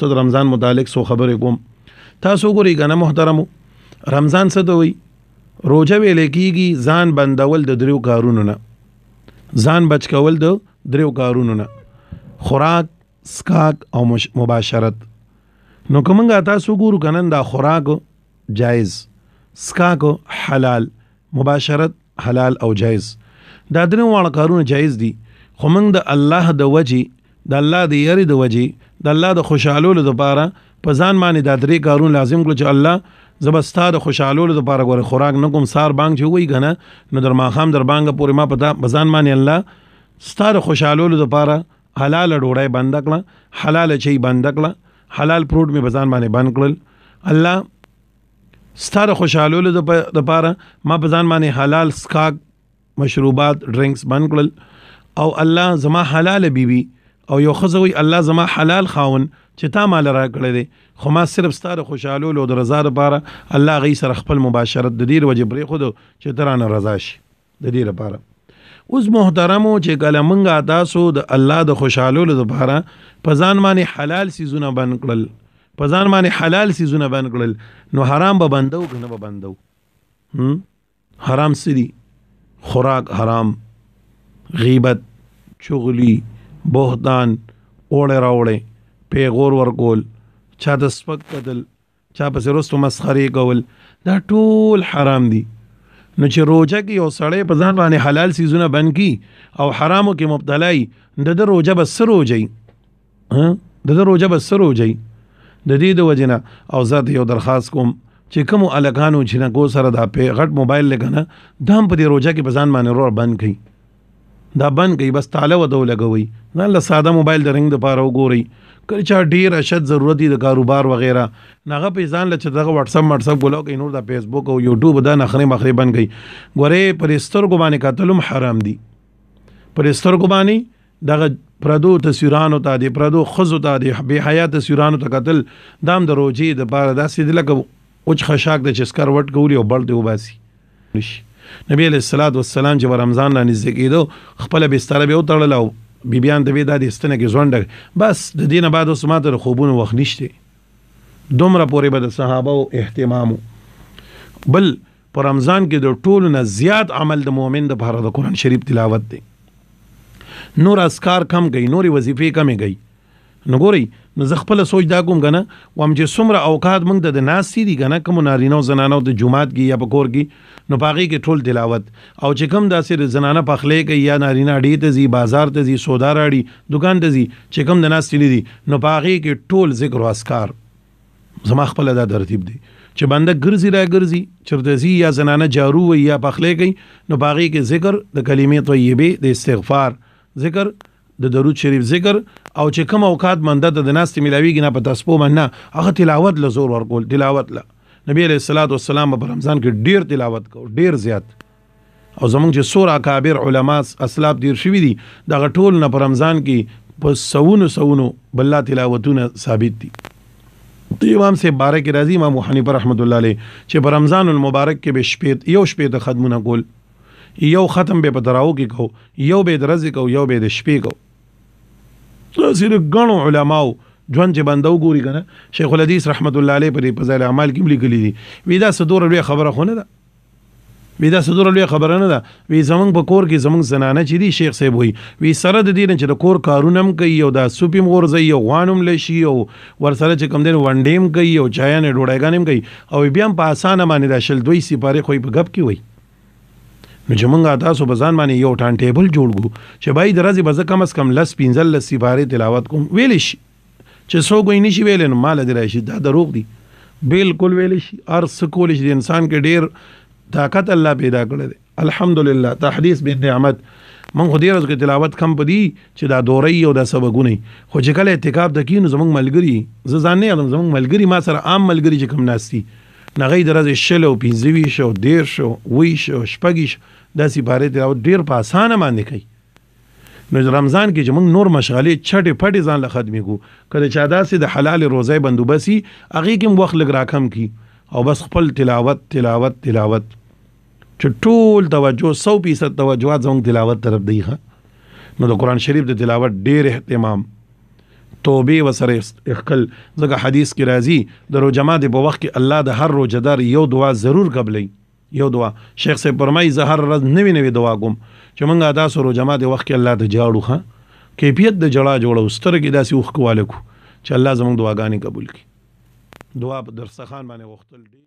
ته د رمضان متعلق سو خبرې کوم تاسو ګورئ کنه محترمو رمضان څه دوی روزه ویل کیږي ځان بندول د دریو کارونو نه ځان بچ کول د دریو کارونو نه خوراک سکاک او مباشرت نو کومه تاسو ګورو کنن دا خوراک جایز سکاک حلال مباشرت حلال او جایز دا درې واړه کارونه جایز دي خو موږ د الله د وجه د الله د یری د وجه د الله د خوشحالولو لپاره په ځان باندې د درې کارون لازم کړ چې الله زبستا د خوشحالولو لپاره غوړ خوراک نه کوم سار بانګ چې وای غنه نو در ماخام در بانګ پورې ما پتا ځان باندې الله ستاره خوشحالولو لپاره حلال ډوړې بند کړه حلال چي بند کړه حلال پروت می بزان باندې بند کړل الله ستاره خوشحالولو لپاره ما بزان باندې حلال سکاک مشروبات ډرینګس بند کړل او الله زما حلال بیبي بی او یو خزوی الله زما حلال خاون چې تا مال را کړی دی خو ما صرف ستاره خوشاله لو د رضا لپاره الله غي سره خپل مباشرت د دې وجه بری خود چې ترانه رضا شي د دې لپاره اوس محترمو چې کله مونږه تاسو د الله د خوشاله لپاره په ځان باندې حلال سيزونه بن کړل په ځان باندې حلال سيزونه بن کړل نو حرام به بندو کنه به بندو هم حرام سری خوراک حرام غیبت چغلی بهدان اوړې راوړې پیغور ورکول چا د سپک کتل چا پسې رستو مسخري کول دا ټول حرام دي نو چې روزه کې یو سړی په ځان باندې حلال سیزونه بند کی او حرامو کې مبتلا وي د د روزه بس روزي د د روزه بس روزي د دې د وجنه او زه یو درخواست کوم چې کوم الګانو چې نه کو سره دا په غټ موبایل لګنه دام په دې روزه کې په ځان باندې رور بند کړي دا بند کوي بس تاله ودو لګوي نه له ساده موبایل د رنګ د پاره وګوري کله چا ډیر اشد ضرورت دي د کاروبار وغیرہ ناغه په ځان لچ دغه واتس اپ واتس اپ بولاو کې نور د فیسبوک او یوټیوب دا نخره مخره بن گئی ګوره پر سترګو باندې قاتلم حرام دي پر سترګو باندې دغه پردو تصویرانو ته دي پردو خزو ته دي به حیا تصویرانو ته قتل دام د روجي د بار داسې دلګو اوچ خشاک د چسکر وټ ګولې او بل دی وباسي نبی علیہ الصلوۃ والسلام چې رمضان را نږدې کېدو خپل بستر به وتړل او بیبيان د وېدا د ستنه کې ځوند بس د دینه بعد اوس ماته خوبونه وخت نشته دومره پورې به د صحابه او اهتمام بل په رمضان کې د ټولو نه زیات عمل د مؤمن د بهر د قران شریف تلاوت دی نور اسکار کم گئی نوري وظیفه کمې گئی نګوري نو زه خپل سوچ دا کوم کنه وام چې څومره اوقات موږ د ناس سری کنه کوم نارینه او زنانو د جمعات کې یا په کور کې نو باغی کې ټول تلاوت او چې کوم داسې زنانه په خلې کې یا نارینه اړې ته زی بازار ته زی سودا راړي دکان ته زی چې کوم د ناس سری دي نو باغی کې ټول ذکر او اسکار زما خپل دا ترتیب دی چې بنده ګرځي را ګرځي چرتزي یا زنانه جارو یا پخلې کوي نو باغی کې ذکر د کلمې طیبه د استغفار ذکر د درود شریف ذکر او چې کوم اوقات منده د ناستې ملاویږي نه په تاسو باندې هغه تلاوت له زور ورکول تلاوت له نبی علیہ الصلوۃ والسلام په رمضان کې ډیر تلاوت کو ډیر زیات او زمونږ چې سور اکابر علما اسلاف ډیر شوی دي د غټول نه په رمضان کې په سونو سونو بللا تلاوتونه ثابت دي تو امام سے بارہ کی راضی امام حنیفه رحمۃ اللہ علیہ چې په رمضان المبارک کې به شپې یو شپې د ختمونه کول یو ختم به په دراو کې کو یو به درځ کو یو به د شپې کو تاسو غنو علماو ژوند چې بنده وګوري کنه شیخ الحدیث رحمت الله علیه پر په ځای اعمال کې لیکلي دي وی دا صدور لوی خبره خونه ده وی دا صدور لوی خبره نه ده وی زمنګ په کور کې زمنګ زنانه چې دي شیخ صاحب وي وی سره د دین چې د کور کارونم کوي او دا سپیم غورځي او غوانم لشي او ورسره چې کم دین ونډیم کوي او چایانه ډوډۍ غانم کوي او بیا په اسانه باندې دا شل دوی سپاره خو په غب کې وي نو چې مونږه تاسو په ځان باندې یو ټان ټیبل جوړ کو چې بای درځي به کم از کم لس 15 لس سپاره تلاوت کوم ویل شي چې سو کوی نشي ویل نو مال دی راشي دا دروغ دی بالکل ویل شي ارس کول شي د انسان کې ډیر طاقت الله پیدا کړی دی الحمدلله تحدیث بن نعمت من خو دې ورځ کې تلاوت کم پدی چې دا دورې او دا سبقونه خو چې کله اعتکاف د کینو زمنګ ملګری ز ځان نه علم زمنګ ملګری ما سره عام ملګری چې کم ناشتي نغې درځ شلو پینځوي شو ډیر شو وې شو شپږی شو دا سی باره دی او ډیر په اسانه باندې کوي نو رمضان کې چې موږ نور مشغلې چټې پټې ځان له ختمې کو کله چې داسې د حلال روزې بندوبسي هغه کې وخت لګ راکم کی او بس خپل تلاوت تلاوت تلاوت چې ټول توجه 100% توجه ځوږ تلاوت طرف دی ها نو د قران شریف د تلاوت ډیر اهتمام توبه وسره اخکل زګه حدیث کې راځي د روزه جماعت په وخت کې الله د هر روزدار یو دعا ضرور قبلای یو دعا شیخ صاحب فرمای زه هر ورځ نوی نوی دعا کوم چې مونږه دا سورو جماعت وخت کې الله ته جاړو ها کیفیت د جړه جوړو سترګې داسې وښکواله کو چې الله زموږ دعاګانې قبول کړي دعا په درسخان باندې غوښتل دي